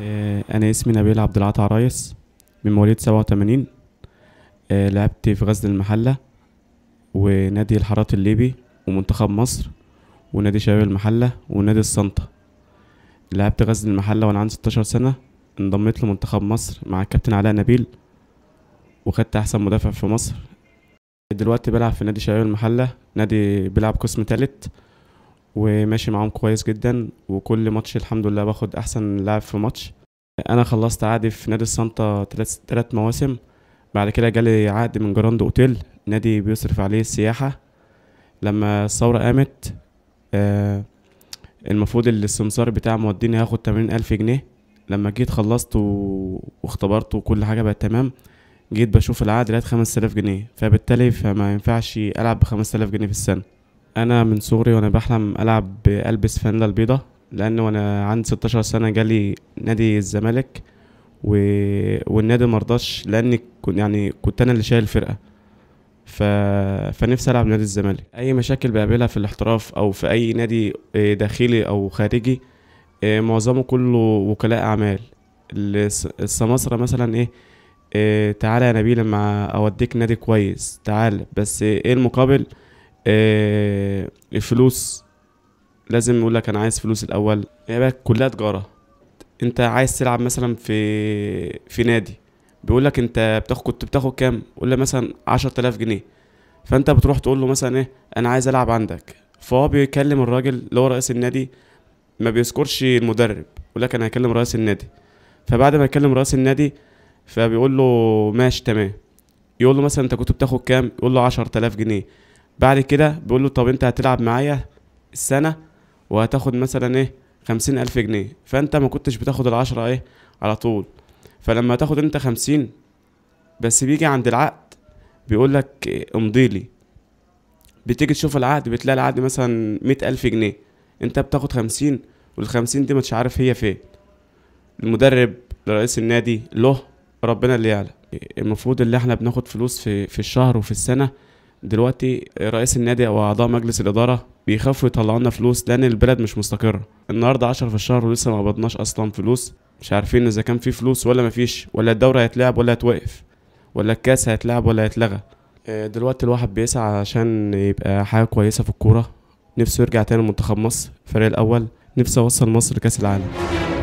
آه، أنا اسمي نبيل عبد العطا عرايس من مواليد سبعة وتمانين آه، لعبت في غزل المحلة ونادي الحارات الليبي ومنتخب مصر ونادي شباب المحلة ونادي الصنطة لعبت غزل المحلة وأنا عندي ستاشر سنة انضميت لمنتخب مصر مع الكابتن علاء نبيل وخدت أحسن مدافع في مصر دلوقتي بلعب في نادي شباب المحلة نادي بيلعب قسم تالت وماشي معاهم كويس جدا وكل ماتش الحمد لله باخد احسن لاعب في ماتش انا خلصت عقدي في نادي السانتا تلات مواسم بعد كده جالي عقد من جراند اوتيل نادي بيصرف عليه السياحه لما الثوره قامت آه المفروض السمسار بتاع موديني هاخد تمانين ألف جنيه لما جيت خلصت واختبرت وكل حاجة بقت تمام جيت بشوف العقد لقيت خمس تلاف جنيه فبالتالي فما ينفعش ألعب بخمس تلاف جنيه في السنة انا من صغري وانا بحلم العب البس فانلة البيضة لان وانا عندي 16 سنه جالي نادي الزمالك و... والنادي مرضاش لاني كنت يعني كنت انا اللي شايل الفرقه ف... فنفسي العب نادي الزمالك اي مشاكل بقابلها في الاحتراف او في اي نادي آه، داخلي او خارجي آه، معظمه كله وكلاء اعمال السماسره مثلا ايه آه، تعالى يا نبيل مع اوديك نادي كويس تعال بس ايه المقابل آه الفلوس لازم يقول لك انا عايز فلوس الاول هي بقى كلها تجاره انت عايز تلعب مثلا في في نادي بيقول لك انت بتاخد كنت بتاخد كام قول له مثلا 10000 جنيه فانت بتروح تقول له مثلا ايه انا عايز العب عندك فهو بيكلم الراجل اللي هو رئيس النادي ما بيذكرش المدرب يقول لك انا هكلم رئيس النادي فبعد ما يكلم رئيس النادي فبيقول له ماشي تمام يقول له مثلا انت كنت بتاخد كام يقول له 10000 جنيه بعد كده بيقول له طب انت هتلعب معايا السنه وهتاخد مثلا ايه خمسين الف جنيه فانت ما كنتش بتاخد العشرة ايه على طول فلما تاخد انت خمسين بس بيجي عند العقد بيقول لك امضيلي بتيجي تشوف العقد بتلاقي العقد مثلا مئة ألف جنيه انت بتاخد خمسين والخمسين دي مش عارف هي فين المدرب لرئيس النادي له ربنا اللي يعلم المفروض اللي احنا بناخد فلوس في, في الشهر وفي السنة دلوقتي رئيس النادي او اعضاء مجلس الاداره بيخافوا يطلعوا لنا فلوس لان البلد مش مستقره النهارده 10 في الشهر ولسه ما قبضناش اصلا فلوس مش عارفين اذا كان في فلوس ولا مفيش ولا الدوره هيتلعب ولا هتوقف ولا الكاس هيتلعب ولا هيتلغى آه، دلوقتي الواحد بيسعى عشان يبقى حاجه كويسه في الكوره نفسه يرجع تاني منتخب مصر الفريق الاول نفسي اوصل مصر لكاس العالم